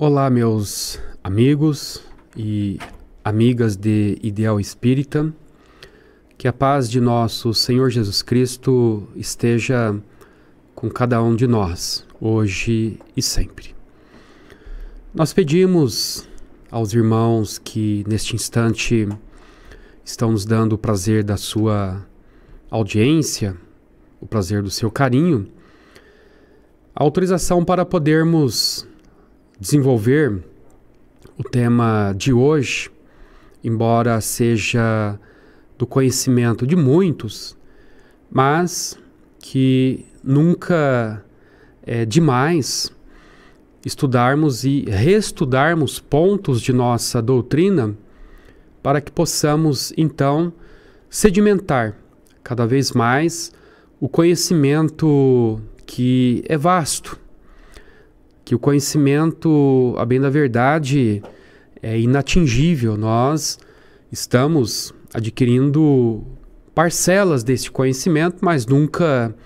Olá, meus amigos e amigas de Ideal Espírita. Que a paz de nosso Senhor Jesus Cristo esteja com cada um de nós, hoje e sempre. Nós pedimos aos irmãos que neste instante estão nos dando o prazer da sua audiência, o prazer do seu carinho, a autorização para podermos desenvolver o tema de hoje, embora seja do conhecimento de muitos, mas que nunca é demais estudarmos e reestudarmos pontos de nossa doutrina para que possamos então sedimentar cada vez mais o conhecimento que é vasto que o conhecimento, a bem da verdade, é inatingível. Nós estamos adquirindo parcelas desse conhecimento, mas nunca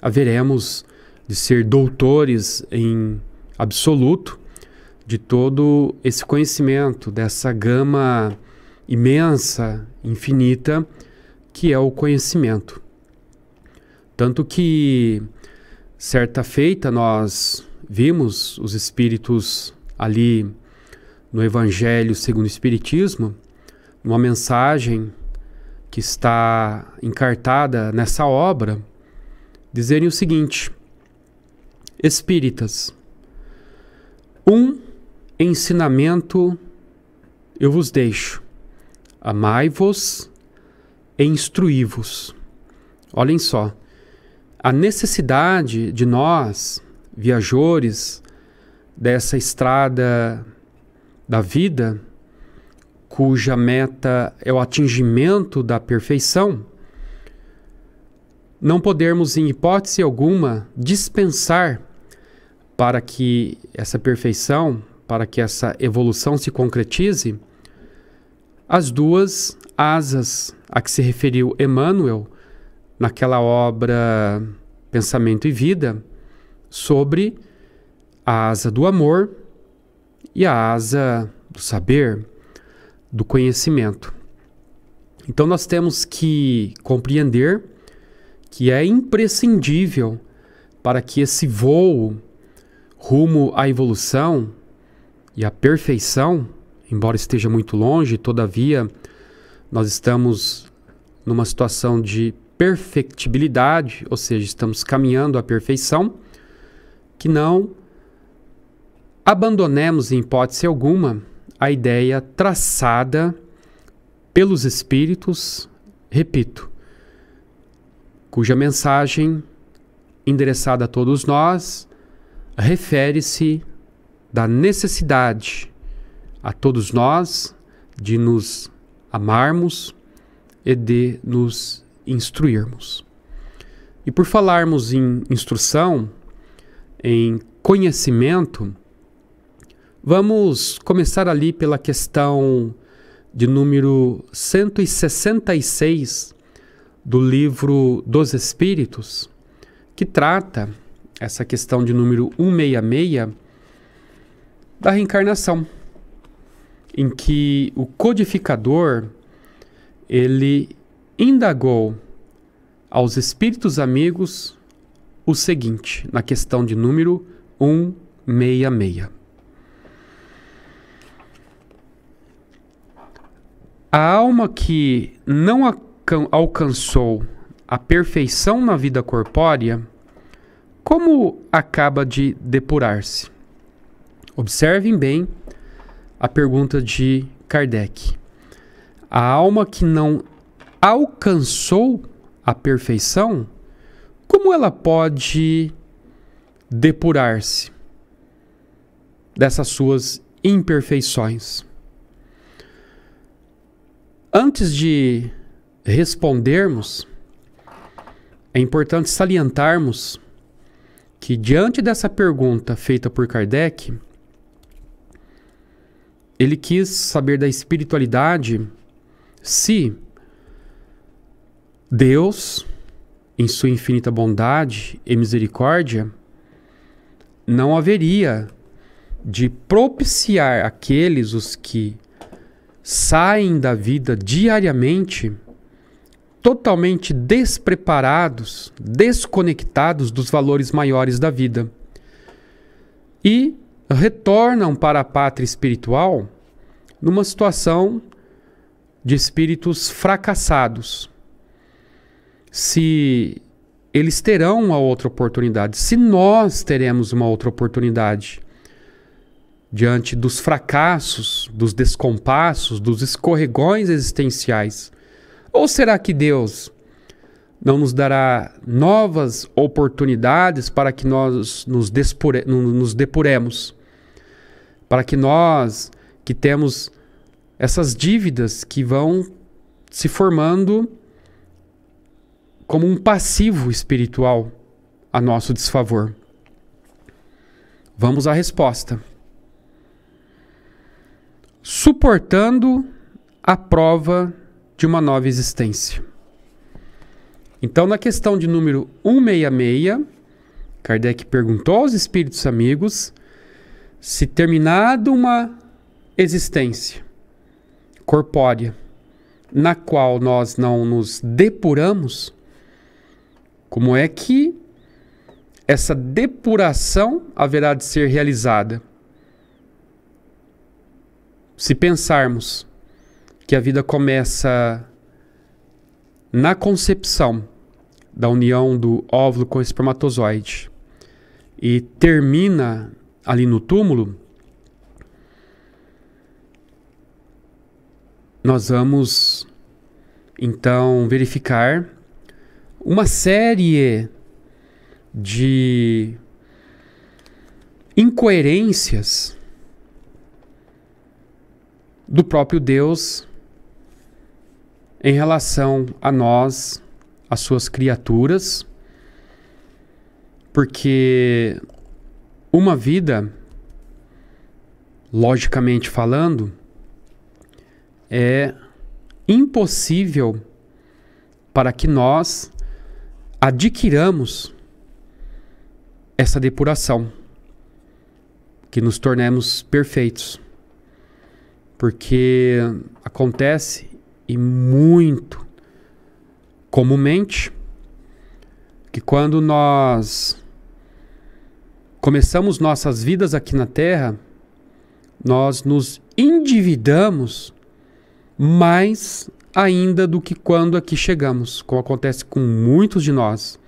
haveremos de ser doutores em absoluto de todo esse conhecimento, dessa gama imensa, infinita, que é o conhecimento. Tanto que, certa feita, nós vimos os espíritos ali no Evangelho segundo o Espiritismo, numa mensagem que está encartada nessa obra, dizerem o seguinte: Espíritas, um ensinamento eu vos deixo: amai-vos e instruí-vos. Olhem só, a necessidade de nós viajores dessa estrada da vida, cuja meta é o atingimento da perfeição, não podermos, em hipótese alguma, dispensar para que essa perfeição, para que essa evolução se concretize, as duas asas a que se referiu Emmanuel naquela obra Pensamento e Vida, sobre a asa do amor e a asa do saber, do conhecimento. Então nós temos que compreender que é imprescindível para que esse voo rumo à evolução e à perfeição, embora esteja muito longe, todavia nós estamos numa situação de perfectibilidade, ou seja, estamos caminhando à perfeição que não abandonemos, em hipótese alguma, a ideia traçada pelos Espíritos, repito, cuja mensagem, endereçada a todos nós, refere-se da necessidade a todos nós de nos amarmos e de nos instruirmos. E por falarmos em instrução, em conhecimento, vamos começar ali pela questão de número 166 do livro dos Espíritos, que trata essa questão de número 166 da reencarnação, em que o codificador ele indagou aos espíritos amigos o seguinte na questão de número 166. A alma que não alcançou a perfeição na vida corpórea, como acaba de depurar-se? Observem bem a pergunta de Kardec. A alma que não alcançou a perfeição como ela pode depurar-se dessas suas imperfeições? Antes de respondermos, é importante salientarmos que, diante dessa pergunta feita por Kardec, ele quis saber da espiritualidade se Deus em sua infinita bondade e misericórdia, não haveria de propiciar aqueles os que saem da vida diariamente totalmente despreparados, desconectados dos valores maiores da vida e retornam para a pátria espiritual numa situação de espíritos fracassados, se eles terão uma outra oportunidade, se nós teremos uma outra oportunidade diante dos fracassos, dos descompassos, dos escorregões existenciais? Ou será que Deus não nos dará novas oportunidades para que nós nos, despure, nos depuremos? Para que nós que temos essas dívidas que vão se formando como um passivo espiritual a nosso desfavor? Vamos à resposta. Suportando a prova de uma nova existência. Então, na questão de número 166, Kardec perguntou aos espíritos amigos se terminada uma existência corpórea na qual nós não nos depuramos, como é que essa depuração haverá de ser realizada? Se pensarmos que a vida começa na concepção da união do óvulo com o espermatozoide e termina ali no túmulo, nós vamos então verificar uma série de incoerências do próprio Deus em relação a nós, as suas criaturas, porque uma vida, logicamente falando, é impossível para que nós adquiramos essa depuração, que nos tornemos perfeitos. Porque acontece e muito comumente que quando nós começamos nossas vidas aqui na Terra, nós nos endividamos mais ainda do que quando aqui chegamos, como acontece com muitos de nós,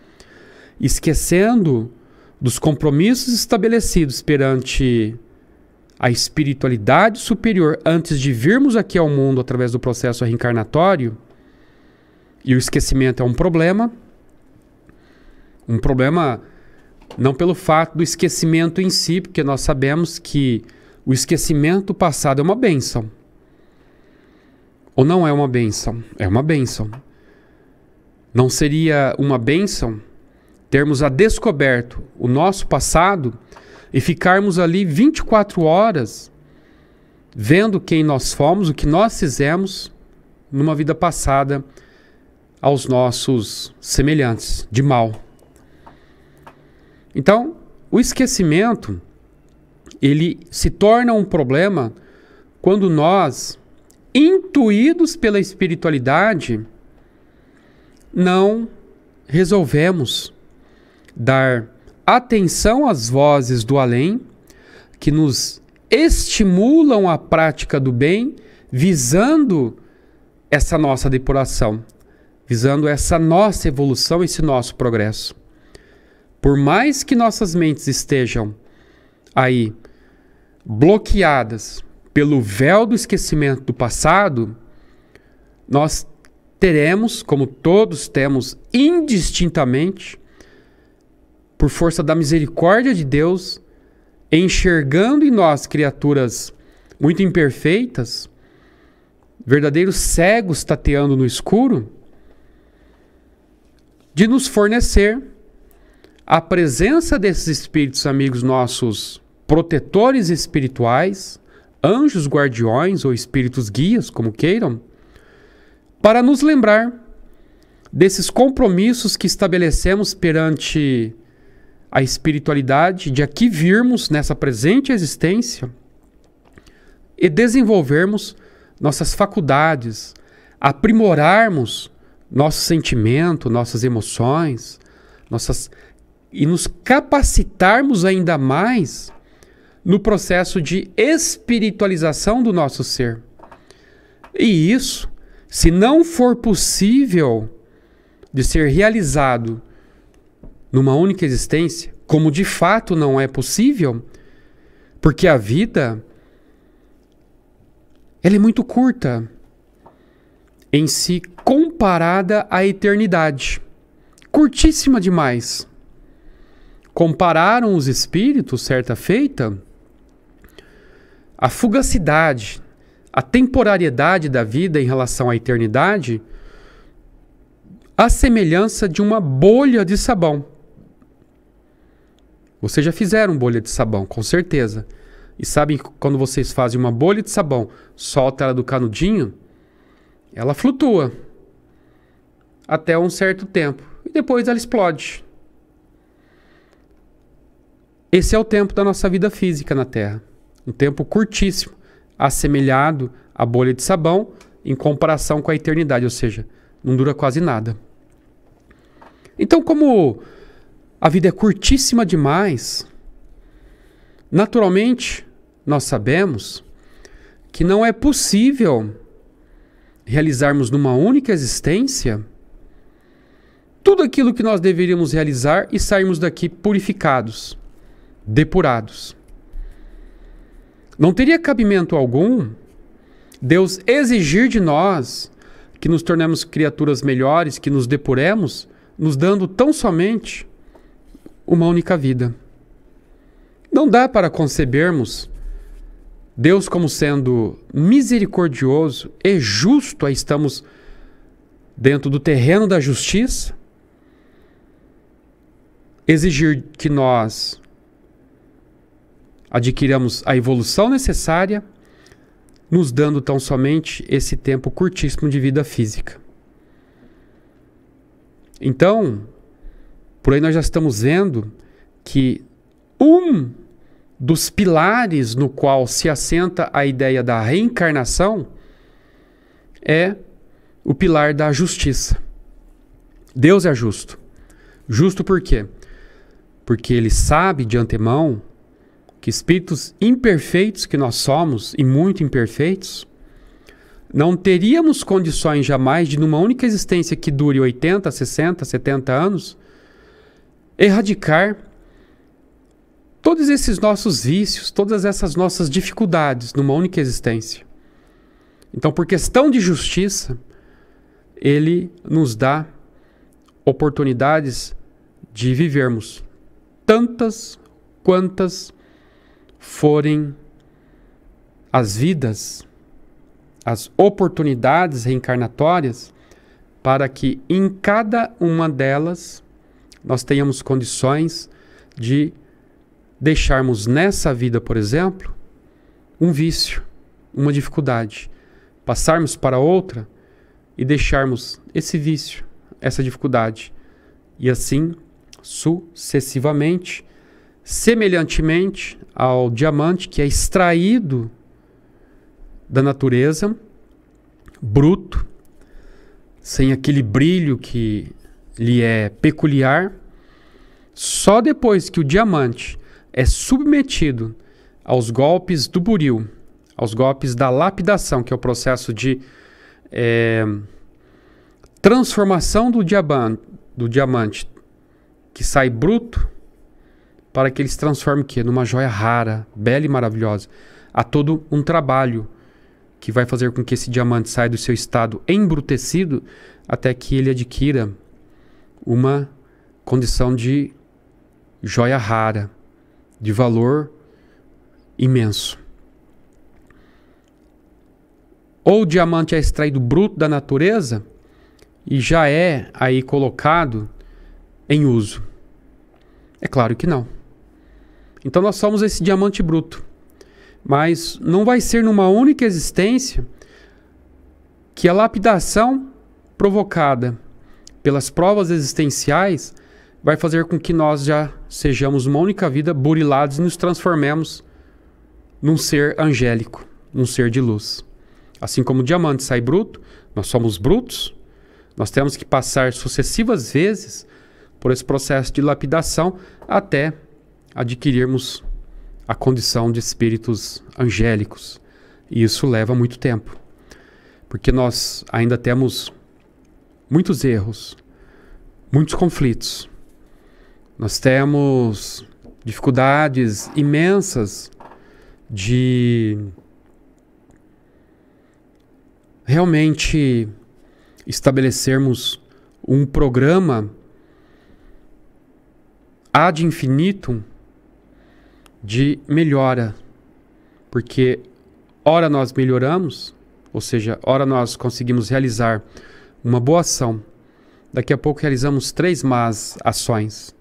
esquecendo dos compromissos estabelecidos perante a espiritualidade superior antes de virmos aqui ao mundo através do processo reencarnatório, e o esquecimento é um problema, um problema não pelo fato do esquecimento em si, porque nós sabemos que o esquecimento passado é uma benção ou não é uma benção? É uma bênção Não seria uma bênção termos a descoberto o nosso passado e ficarmos ali 24 horas vendo quem nós fomos, o que nós fizemos numa vida passada aos nossos semelhantes de mal. Então, o esquecimento ele se torna um problema quando nós intuídos pela espiritualidade, não resolvemos dar atenção às vozes do além que nos estimulam a prática do bem, visando essa nossa depuração, visando essa nossa evolução, esse nosso progresso. Por mais que nossas mentes estejam aí bloqueadas pelo véu do esquecimento do passado, nós teremos, como todos temos indistintamente, por força da misericórdia de Deus, enxergando em nós criaturas muito imperfeitas, verdadeiros cegos tateando no escuro, de nos fornecer a presença desses espíritos amigos nossos, protetores espirituais, anjos guardiões ou espíritos guias, como queiram, para nos lembrar desses compromissos que estabelecemos perante a espiritualidade, de aqui virmos nessa presente existência e desenvolvermos nossas faculdades, aprimorarmos nosso sentimento, nossas emoções, nossas e nos capacitarmos ainda mais no processo de espiritualização do nosso ser. E isso, se não for possível de ser realizado numa única existência, como de fato não é possível, porque a vida ela é muito curta em si comparada à eternidade. Curtíssima demais. Compararam os espíritos certa feita a fugacidade, a temporariedade da vida em relação à eternidade, a semelhança de uma bolha de sabão. Vocês já fizeram bolha de sabão, com certeza. E sabem quando vocês fazem uma bolha de sabão, solta ela do canudinho, ela flutua até um certo tempo e depois ela explode. Esse é o tempo da nossa vida física na Terra um tempo curtíssimo, assemelhado à bolha de sabão em comparação com a eternidade, ou seja, não dura quase nada. Então, como a vida é curtíssima demais, naturalmente nós sabemos que não é possível realizarmos numa única existência tudo aquilo que nós deveríamos realizar e sairmos daqui purificados, depurados. Não teria cabimento algum Deus exigir de nós que nos tornemos criaturas melhores, que nos depuremos, nos dando tão somente uma única vida. Não dá para concebermos Deus como sendo misericordioso e justo, aí estamos dentro do terreno da justiça, exigir que nós adquiramos a evolução necessária, nos dando tão somente esse tempo curtíssimo de vida física. Então, por aí nós já estamos vendo que um dos pilares no qual se assenta a ideia da reencarnação é o pilar da justiça. Deus é justo. Justo por quê? Porque ele sabe de antemão que espíritos imperfeitos que nós somos, e muito imperfeitos, não teríamos condições jamais de, numa única existência que dure 80, 60, 70 anos, erradicar todos esses nossos vícios, todas essas nossas dificuldades numa única existência. Então, por questão de justiça, ele nos dá oportunidades de vivermos tantas quantas forem as vidas, as oportunidades reencarnatórias, para que em cada uma delas nós tenhamos condições de deixarmos nessa vida, por exemplo, um vício, uma dificuldade, passarmos para outra e deixarmos esse vício, essa dificuldade, e assim sucessivamente semelhantemente ao diamante que é extraído da natureza, bruto, sem aquele brilho que lhe é peculiar, só depois que o diamante é submetido aos golpes do buril, aos golpes da lapidação, que é o processo de é, transformação do diamante, do diamante que sai bruto para que ele se transforme que numa joia rara, bela e maravilhosa. Há todo um trabalho que vai fazer com que esse diamante saia do seu estado embrutecido até que ele adquira uma condição de joia rara, de valor imenso. Ou o diamante é extraído bruto da natureza e já é aí colocado em uso. É claro que não. Então nós somos esse diamante bruto. Mas não vai ser numa única existência que a lapidação provocada pelas provas existenciais vai fazer com que nós já sejamos uma única vida burilados e nos transformemos num ser angélico, num ser de luz. Assim como o diamante sai bruto, nós somos brutos, nós temos que passar sucessivas vezes por esse processo de lapidação até adquirirmos a condição de espíritos angélicos. E isso leva muito tempo, porque nós ainda temos muitos erros, muitos conflitos. Nós temos dificuldades imensas de realmente estabelecermos um programa ad infinitum de melhora. Porque ora nós melhoramos, ou seja, ora nós conseguimos realizar uma boa ação. Daqui a pouco realizamos três más ações.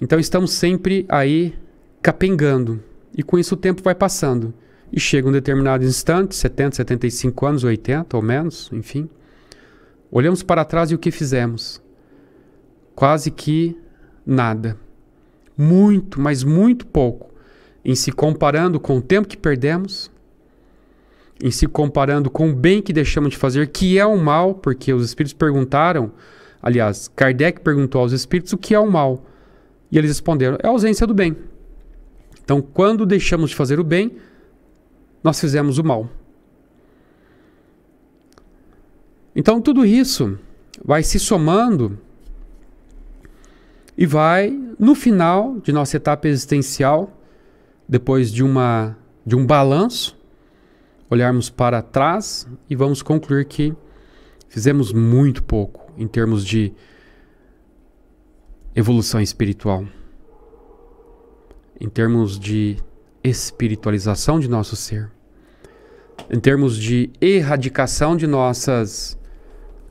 Então estamos sempre aí capengando. E com isso o tempo vai passando. E chega um determinado instante, 70, 75 anos, 80 ou menos, enfim. Olhamos para trás e o que fizemos? Quase que nada muito, mas muito pouco em se comparando com o tempo que perdemos, em se comparando com o bem que deixamos de fazer, que é o mal, porque os espíritos perguntaram, aliás, Kardec perguntou aos espíritos o que é o mal. E eles responderam: é a ausência do bem. Então, quando deixamos de fazer o bem, nós fizemos o mal. Então, tudo isso vai se somando e vai no final de nossa etapa existencial, depois de, uma, de um balanço, olharmos para trás e vamos concluir que fizemos muito pouco em termos de evolução espiritual, em termos de espiritualização de nosso ser, em termos de erradicação de nossas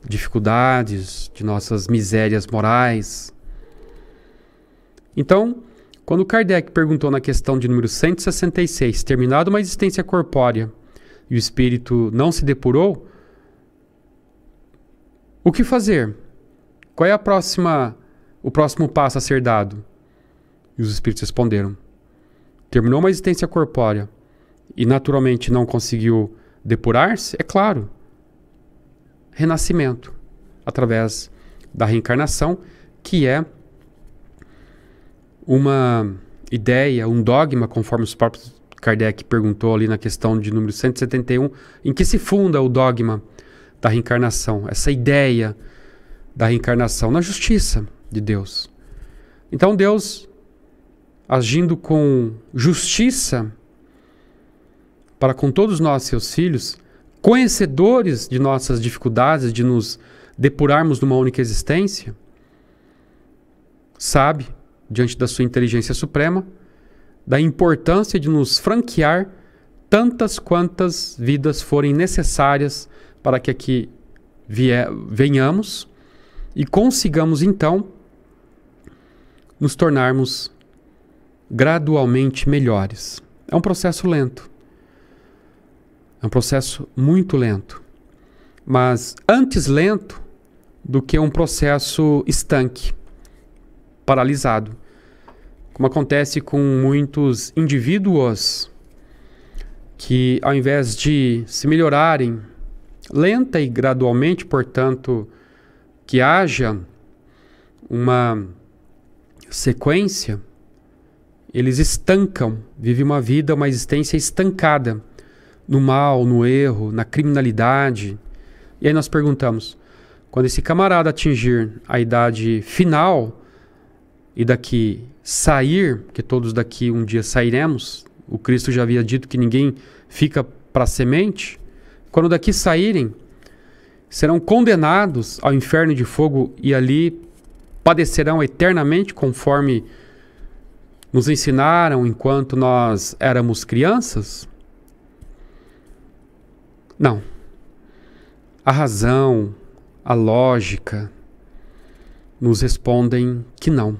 dificuldades, de nossas misérias morais, então, quando Kardec perguntou na questão de número 166, terminada uma existência corpórea e o espírito não se depurou, o que fazer? Qual é a próxima, o próximo passo a ser dado? E os espíritos responderam: Terminou uma existência corpórea e naturalmente não conseguiu depurar-se? É claro. Renascimento através da reencarnação, que é uma ideia, um dogma, conforme os próprios Kardec perguntou ali na questão de número 171, em que se funda o dogma da reencarnação, essa ideia da reencarnação na justiça de Deus. Então Deus, agindo com justiça para com todos nós, seus filhos, conhecedores de nossas dificuldades, de nos depurarmos de uma única existência, sabe diante da sua inteligência suprema, da importância de nos franquear tantas quantas vidas forem necessárias para que aqui venhamos e consigamos então nos tornarmos gradualmente melhores. É um processo lento. É um processo muito lento. Mas antes lento do que um processo estanque paralisado. Como acontece com muitos indivíduos que, ao invés de se melhorarem lenta e gradualmente, portanto, que haja uma sequência, eles estancam, vivem uma vida, uma existência estancada no mal, no erro, na criminalidade. E aí nós perguntamos: quando esse camarada atingir a idade final, e daqui sair, que todos daqui um dia sairemos, o Cristo já havia dito que ninguém fica para semente, quando daqui saírem, serão condenados ao inferno de fogo e ali padecerão eternamente, conforme nos ensinaram enquanto nós éramos crianças? Não. A razão, a lógica nos respondem que não.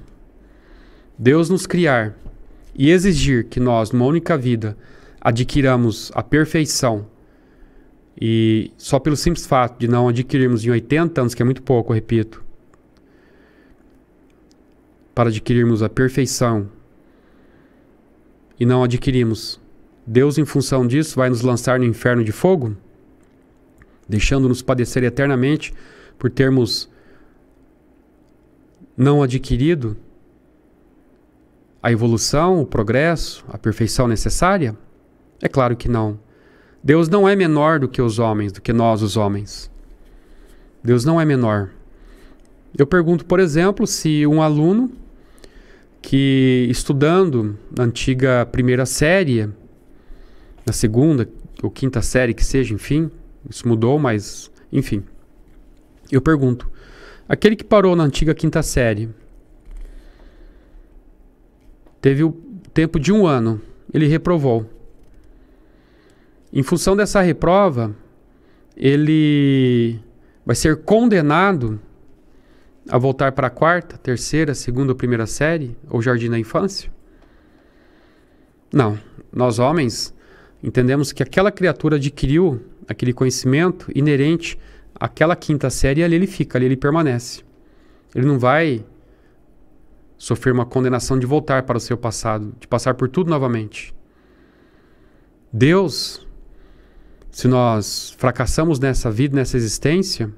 Deus nos criar e exigir que nós, numa única vida, adquiramos a perfeição e só pelo simples fato de não adquirirmos em 80 anos, que é muito pouco, repito, para adquirirmos a perfeição e não adquirimos, Deus, em função disso, vai nos lançar no inferno de fogo, deixando-nos padecer eternamente por termos não adquirido a evolução, o progresso, a perfeição necessária? É claro que não. Deus não é menor do que os homens, do que nós, os homens. Deus não é menor. Eu pergunto, por exemplo, se um aluno que estudando na antiga primeira série, na segunda ou quinta série que seja, enfim, isso mudou, mas enfim. Eu pergunto, aquele que parou na antiga quinta série, Teve o tempo de um ano. Ele reprovou. Em função dessa reprova, ele vai ser condenado a voltar para a quarta, terceira, segunda ou primeira série, ou jardim da infância? Não. Nós, homens, entendemos que aquela criatura adquiriu aquele conhecimento inerente àquela quinta série e ali ele fica, ali ele permanece. Ele não vai sofrer uma condenação de voltar para o seu passado, de passar por tudo novamente. Deus, se nós fracassamos nessa vida, nessa existência,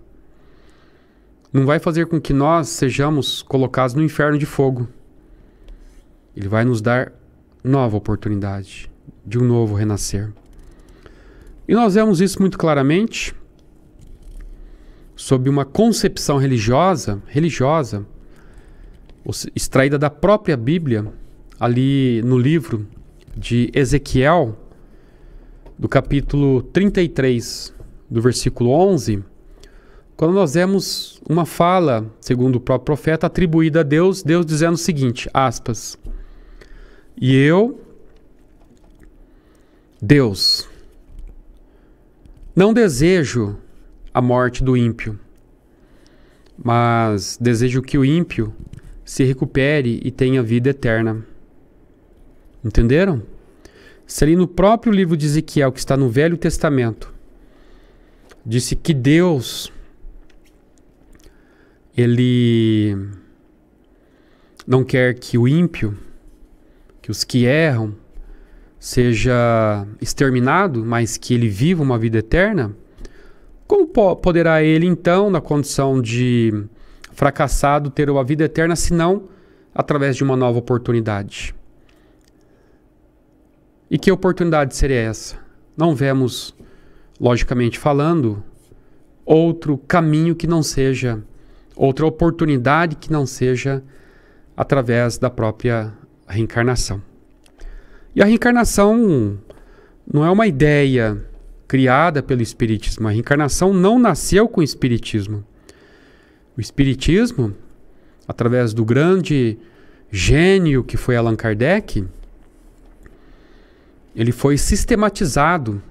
não vai fazer com que nós sejamos colocados no inferno de fogo. Ele vai nos dar nova oportunidade de um novo renascer. E nós vemos isso muito claramente sob uma concepção religiosa, religiosa extraída da própria Bíblia, ali no livro de Ezequiel, do capítulo 33, do versículo 11, quando nós vemos uma fala, segundo o próprio profeta, atribuída a Deus, Deus dizendo o seguinte, aspas, E eu, Deus, não desejo a morte do ímpio, mas desejo que o ímpio se recupere e tenha vida eterna. Entenderam? Se ali no próprio livro de Ezequiel, que está no Velho Testamento, disse que Deus ele não quer que o ímpio, que os que erram, seja exterminado, mas que ele viva uma vida eterna, como poderá ele então, na condição de fracassado terão a vida eterna, senão através de uma nova oportunidade. E que oportunidade seria essa? Não vemos, logicamente falando, outro caminho que não seja, outra oportunidade que não seja através da própria reencarnação. E a reencarnação não é uma ideia criada pelo Espiritismo. A reencarnação não nasceu com o Espiritismo. O Espiritismo, através do grande gênio que foi Allan Kardec, ele foi sistematizado.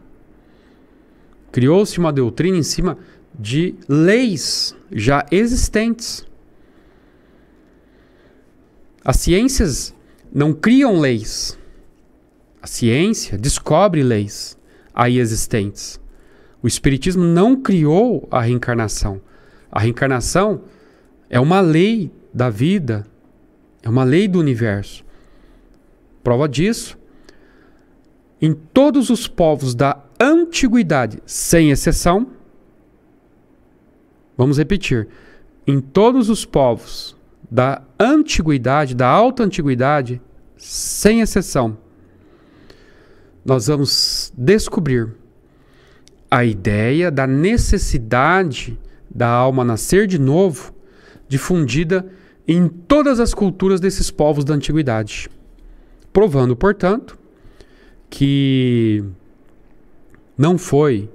Criou-se uma doutrina em cima de leis já existentes. As ciências não criam leis. A ciência descobre leis aí existentes. O Espiritismo não criou a reencarnação. A reencarnação é uma lei da vida, é uma lei do universo. Prova disso, em todos os povos da antiguidade, sem exceção, vamos repetir, em todos os povos da antiguidade, da alta antiguidade, sem exceção, nós vamos descobrir a ideia da necessidade da alma nascer de novo, difundida em todas as culturas desses povos da antiguidade. Provando, portanto, que não foi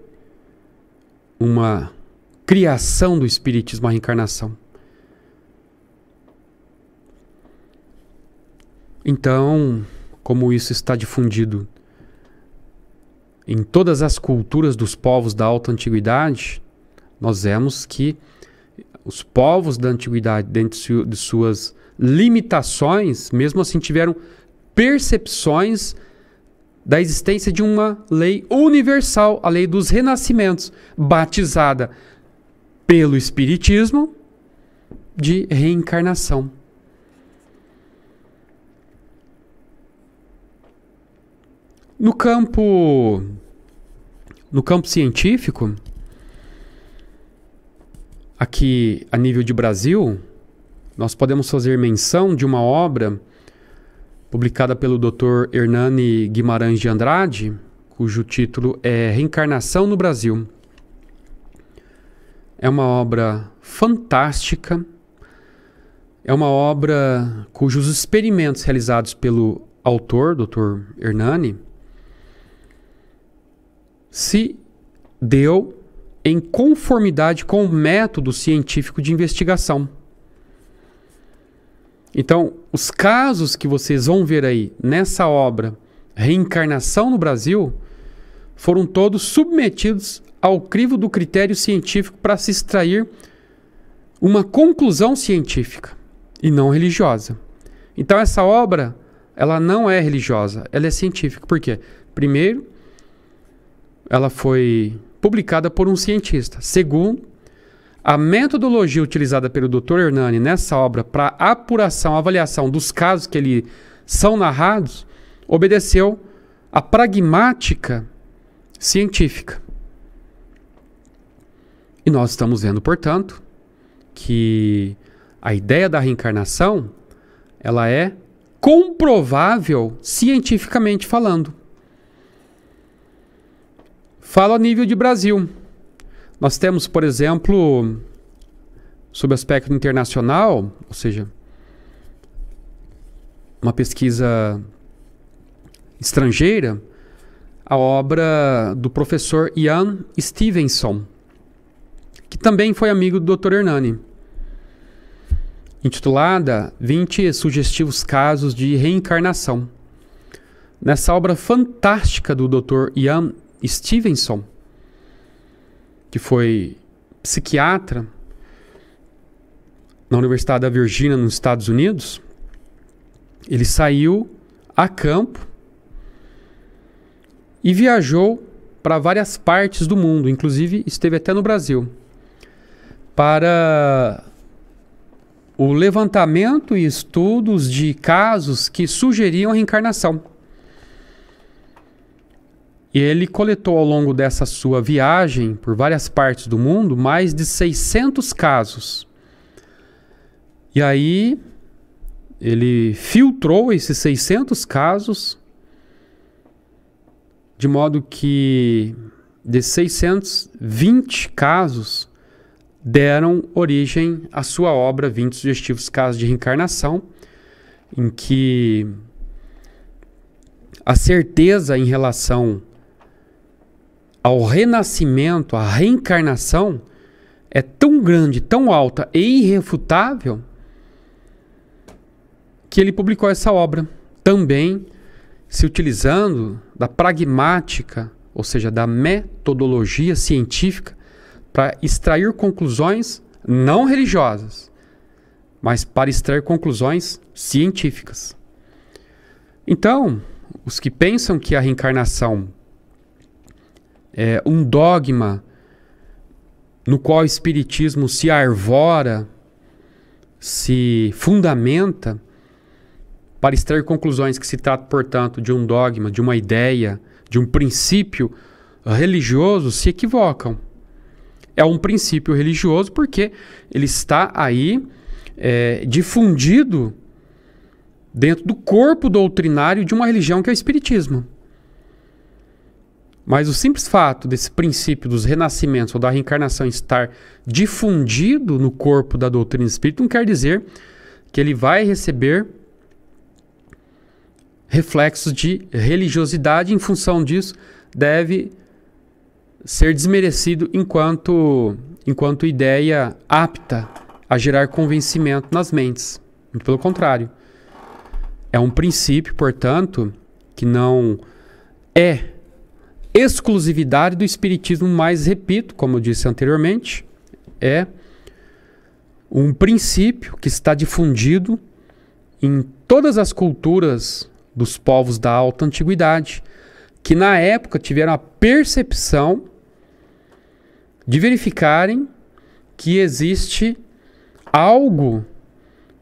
uma criação do Espiritismo a reencarnação. Então, como isso está difundido em todas as culturas dos povos da alta antiguidade, nós vemos que os povos da antiguidade, dentro de suas limitações, mesmo assim tiveram percepções da existência de uma lei universal, a lei dos renascimentos, batizada pelo Espiritismo de reencarnação. No campo no campo científico, aqui a nível de Brasil, nós podemos fazer menção de uma obra publicada pelo Dr. Hernani Guimarães de Andrade, cujo título é Reencarnação no Brasil. É uma obra fantástica, é uma obra cujos experimentos realizados pelo autor, Dr. Hernani, se deu em conformidade com o método científico de investigação. Então, os casos que vocês vão ver aí nessa obra, Reencarnação no Brasil, foram todos submetidos ao crivo do critério científico para se extrair uma conclusão científica e não religiosa. Então essa obra, ela não é religiosa, ela é científica. Por quê? Primeiro, ela foi publicada por um cientista. Segundo, a metodologia utilizada pelo Dr. Hernani nessa obra para apuração, avaliação dos casos que ele são narrados, obedeceu à pragmática científica. E nós estamos vendo, portanto, que a ideia da reencarnação, ela é comprovável cientificamente falando. Falo a nível de Brasil. Nós temos, por exemplo, sob aspecto internacional, ou seja, uma pesquisa estrangeira, a obra do professor Ian Stevenson, que também foi amigo do Dr. Hernani, intitulada 20 sugestivos casos de reencarnação. Nessa obra fantástica do Dr. Ian Stevenson, que foi psiquiatra na Universidade da Virgínia, nos Estados Unidos, ele saiu a campo e viajou para várias partes do mundo, inclusive esteve até no Brasil, para o levantamento e estudos de casos que sugeriam a reencarnação. E ele coletou ao longo dessa sua viagem por várias partes do mundo mais de 600 casos. E aí ele filtrou esses 600 casos de modo que de 620 casos deram origem à sua obra 20 sugestivos casos de reencarnação, em que a certeza em relação ao renascimento, à reencarnação, é tão grande, tão alta e irrefutável que ele publicou essa obra, também se utilizando da pragmática, ou seja, da metodologia científica para extrair conclusões não religiosas, mas para extrair conclusões científicas. Então, os que pensam que a reencarnação é, um dogma no qual o Espiritismo se arvora, se fundamenta, para extrair conclusões que se trata, portanto, de um dogma, de uma ideia, de um princípio religioso, se equivocam. É um princípio religioso porque ele está aí é, difundido dentro do corpo doutrinário de uma religião que é o Espiritismo. Mas o simples fato desse princípio dos renascimentos ou da reencarnação estar difundido no corpo da doutrina espírita não quer dizer que ele vai receber reflexos de religiosidade em função disso deve ser desmerecido enquanto enquanto ideia apta a gerar convencimento nas mentes. Muito pelo contrário. É um princípio, portanto, que não é exclusividade do Espiritismo, mas, repito, como eu disse anteriormente, é um princípio que está difundido em todas as culturas dos povos da alta antiguidade, que na época tiveram a percepção de verificarem que existe algo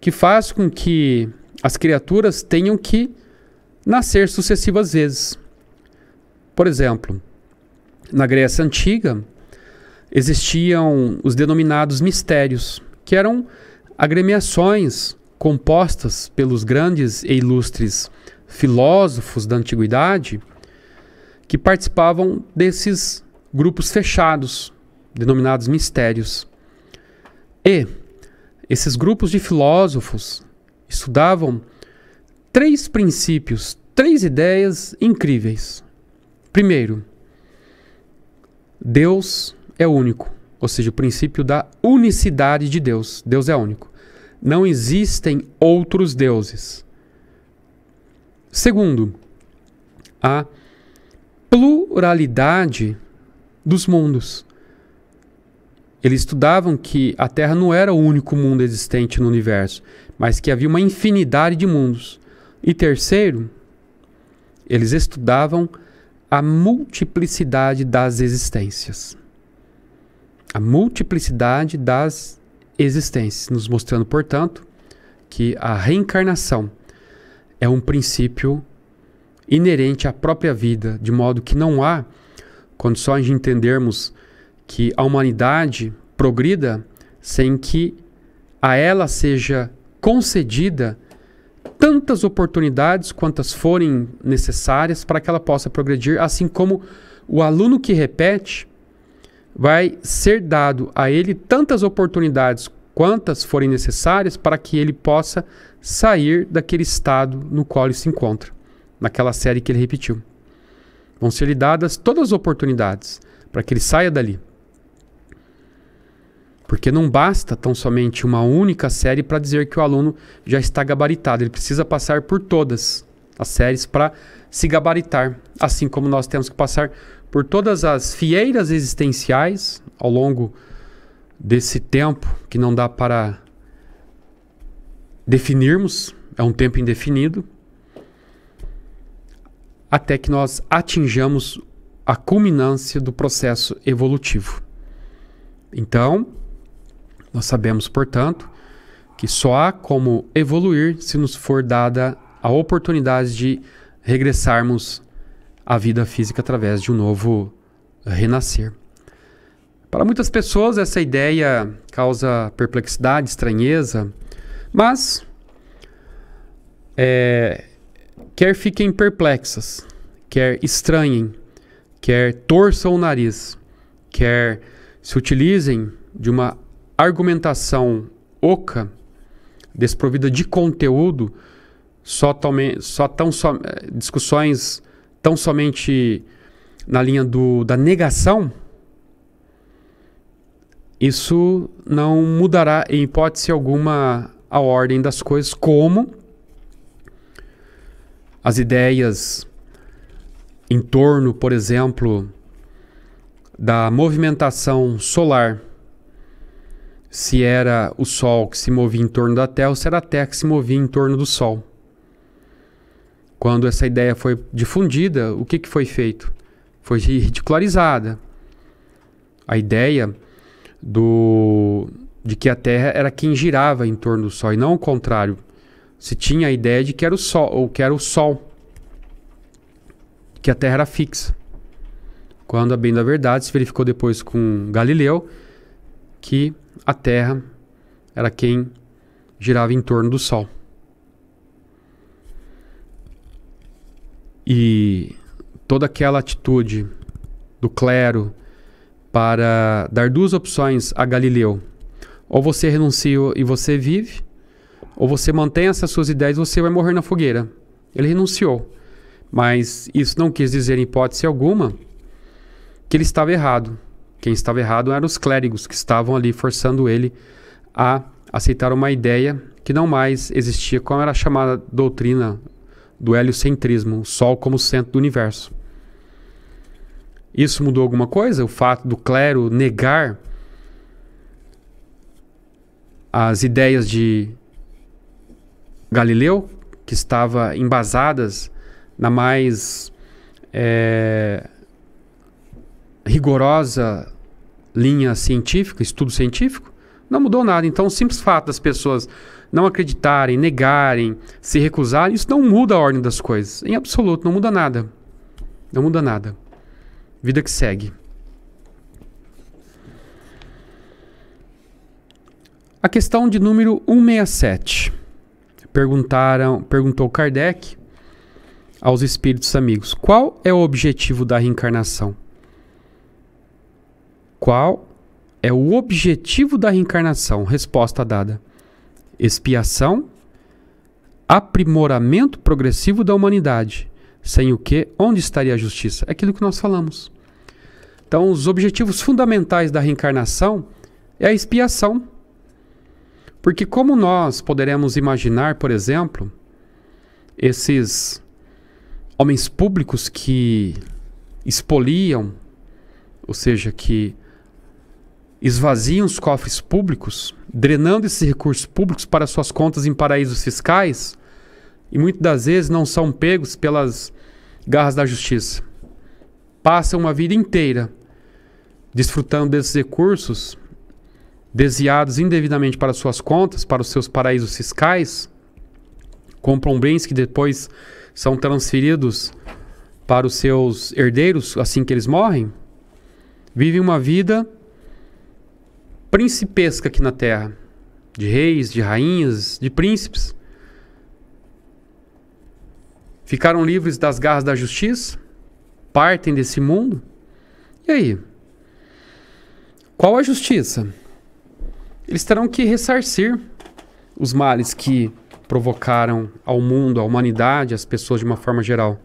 que faz com que as criaturas tenham que nascer sucessivas vezes. Por exemplo, na Grécia Antiga existiam os denominados mistérios, que eram agremiações compostas pelos grandes e ilustres filósofos da antiguidade que participavam desses grupos fechados, denominados mistérios. E esses grupos de filósofos estudavam três princípios, três ideias incríveis. Primeiro, Deus é único, ou seja, o princípio da unicidade de Deus. Deus é único. Não existem outros deuses. Segundo, a pluralidade dos mundos. Eles estudavam que a Terra não era o único mundo existente no universo, mas que havia uma infinidade de mundos. E terceiro, eles estudavam a multiplicidade das existências. A multiplicidade das existências, nos mostrando, portanto, que a reencarnação é um princípio inerente à própria vida, de modo que não há condições de entendermos que a humanidade progrida sem que a ela seja concedida tantas oportunidades quantas forem necessárias para que ela possa progredir, assim como o aluno que repete vai ser dado a ele tantas oportunidades quantas forem necessárias para que ele possa sair daquele estado no qual ele se encontra, naquela série que ele repetiu. Vão ser lhe dadas todas as oportunidades para que ele saia dali. Porque não basta tão somente uma única série para dizer que o aluno já está gabaritado. Ele precisa passar por todas as séries para se gabaritar. Assim como nós temos que passar por todas as fieiras existenciais ao longo desse tempo que não dá para definirmos, é um tempo indefinido, até que nós atinjamos a culminância do processo evolutivo. Então, nós sabemos, portanto, que só há como evoluir se nos for dada a oportunidade de regressarmos à vida física através de um novo renascer. Para muitas pessoas, essa ideia causa perplexidade, estranheza, mas é, quer fiquem perplexas, quer estranhem, quer torçam o nariz, quer se utilizem de uma argumentação oca, desprovida de conteúdo, só, tome, só tão so, eh, discussões tão somente na linha do, da negação, isso não mudará em hipótese alguma a ordem das coisas, como as ideias em torno, por exemplo, da movimentação solar se era o Sol que se movia em torno da Terra ou se era a Terra que se movia em torno do Sol. Quando essa ideia foi difundida, o que, que foi feito? Foi ridicularizada. A ideia do, de que a Terra era quem girava em torno do Sol e não o contrário. Se tinha a ideia de que era o Sol, ou que era o Sol, que a Terra era fixa. Quando, a bem da verdade, se verificou depois com Galileu que a Terra era quem girava em torno do Sol. E toda aquela atitude do clero para dar duas opções a Galileu: ou você renuncia e você vive, ou você mantém essas suas ideias e você vai morrer na fogueira. Ele renunciou. Mas isso não quis dizer, em hipótese alguma, que ele estava errado. Quem estava errado eram os clérigos que estavam ali forçando ele a aceitar uma ideia que não mais existia, como era a chamada doutrina do heliocentrismo, o Sol como centro do universo. Isso mudou alguma coisa? O fato do clero negar as ideias de Galileu, que estava embasadas na mais é, rigorosa linha científica, estudo científico, não mudou nada. Então, o simples fato das pessoas não acreditarem, negarem, se recusarem, isso não muda a ordem das coisas. Em absoluto, não muda nada. Não muda nada. Vida que segue. A questão de número 167. Perguntaram, perguntou Kardec aos espíritos amigos: qual é o objetivo da reencarnação? Qual é o objetivo da reencarnação? Resposta dada: expiação, aprimoramento progressivo da humanidade. Sem o que, onde estaria a justiça? É aquilo que nós falamos. Então, os objetivos fundamentais da reencarnação é a expiação. Porque, como nós poderemos imaginar, por exemplo, esses homens públicos que expoliam, ou seja, que esvaziam os cofres públicos, drenando esses recursos públicos para suas contas em paraísos fiscais e muitas das vezes não são pegos pelas garras da justiça. Passam uma vida inteira desfrutando desses recursos desviados indevidamente para suas contas, para os seus paraísos fiscais, compram bens que depois são transferidos para os seus herdeiros assim que eles morrem, vivem uma vida principesca aqui na Terra, de reis, de rainhas, de príncipes, ficaram livres das garras da justiça, partem desse mundo. E aí? Qual a justiça? Eles terão que ressarcir os males que provocaram ao mundo, à humanidade, às pessoas de uma forma geral.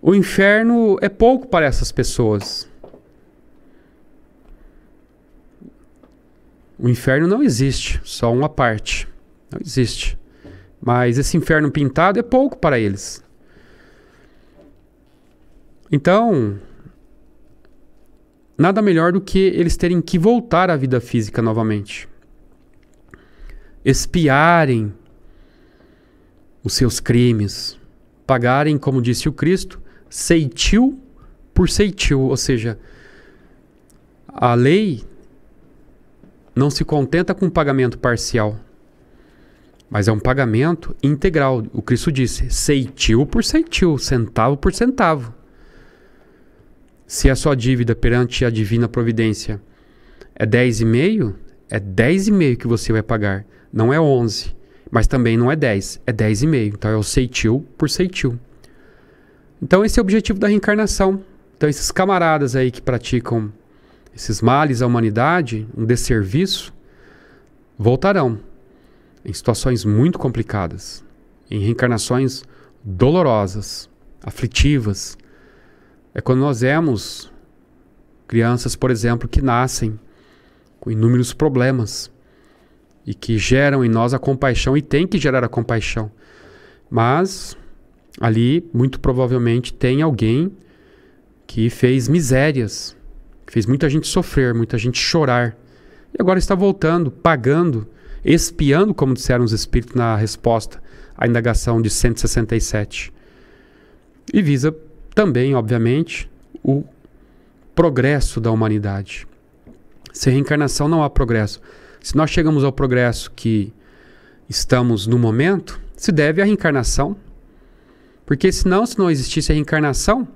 O inferno é pouco para essas pessoas. O inferno não existe, só uma parte. Não existe. Mas esse inferno pintado é pouco para eles. Então, nada melhor do que eles terem que voltar à vida física novamente. Espiarem os seus crimes, pagarem, como disse o Cristo, ceitil por ceitil, ou seja, a lei não se contenta com um pagamento parcial, mas é um pagamento integral. O Cristo disse: ceitil por ceitil, centavo por centavo. Se a sua dívida perante a divina providência é 10,5, é 10,5 que você vai pagar, não é 11, mas também não é 10, é 10,5. Então é o ceitil por ceitil. Então esse é o objetivo da reencarnação. Então esses camaradas aí que praticam esses males à humanidade, um desserviço, voltarão em situações muito complicadas, em reencarnações dolorosas, aflitivas. É quando nós vemos crianças, por exemplo, que nascem com inúmeros problemas e que geram em nós a compaixão e tem que gerar a compaixão. Mas ali, muito provavelmente, tem alguém que fez misérias Fez muita gente sofrer, muita gente chorar. E agora está voltando, pagando, espiando, como disseram os espíritos na resposta à indagação de 167. E visa também, obviamente, o progresso da humanidade. Sem reencarnação não há progresso. Se nós chegamos ao progresso que estamos no momento, se deve à reencarnação. Porque senão, se não existisse a reencarnação,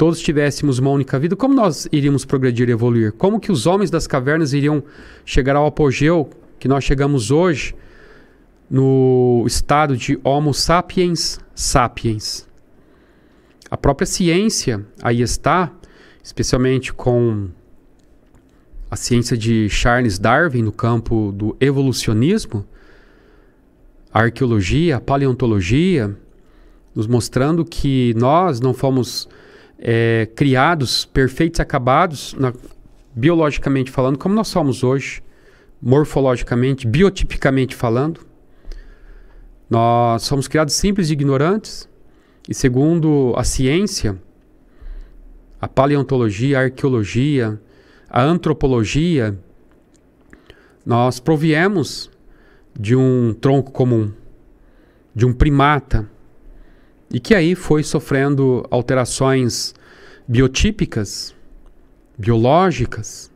todos tivéssemos uma única vida, como nós iríamos progredir e evoluir? Como que os homens das cavernas iriam chegar ao apogeu que nós chegamos hoje no estado de Homo sapiens sapiens? A própria ciência aí está, especialmente com a ciência de Charles Darwin no campo do evolucionismo, a arqueologia, a paleontologia, nos mostrando que nós não fomos é, criados, perfeitos, acabados, na, biologicamente falando, como nós somos hoje, morfologicamente, biotipicamente falando. Nós somos criados simples e ignorantes, e segundo a ciência, a paleontologia, a arqueologia, a antropologia, nós proviemos de um tronco comum, de um primata, e que aí foi sofrendo alterações biotípicas, biológicas,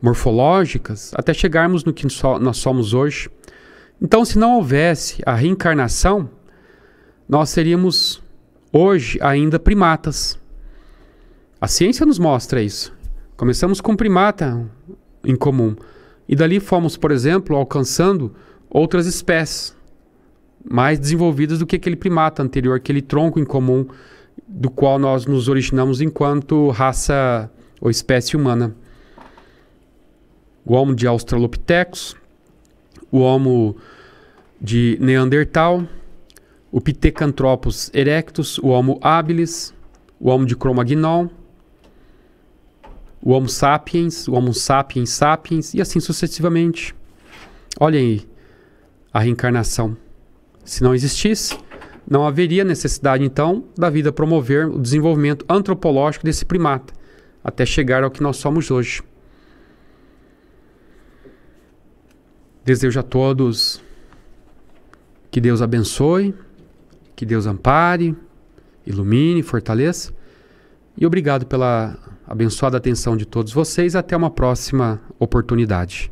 morfológicas, até chegarmos no que nós somos hoje. Então, se não houvesse a reencarnação, nós seríamos hoje ainda primatas. A ciência nos mostra isso. Começamos com primata em comum e dali fomos, por exemplo, alcançando outras espécies mais desenvolvidas do que aquele primata anterior, aquele tronco em comum do qual nós nos originamos enquanto raça ou espécie humana. O homo de Australopithecus, o homo de Neandertal, o Pithecanthropus erectus, o homo habilis, o homo de Cro-Magnon, o homo sapiens, o homo sapiens sapiens e assim sucessivamente. Olhem aí a reencarnação. Se não existisse, não haveria necessidade, então, da vida promover o desenvolvimento antropológico desse primata, até chegar ao que nós somos hoje. Desejo a todos que Deus abençoe, que Deus ampare, ilumine, fortaleça. E obrigado pela abençoada atenção de todos vocês. Até uma próxima oportunidade.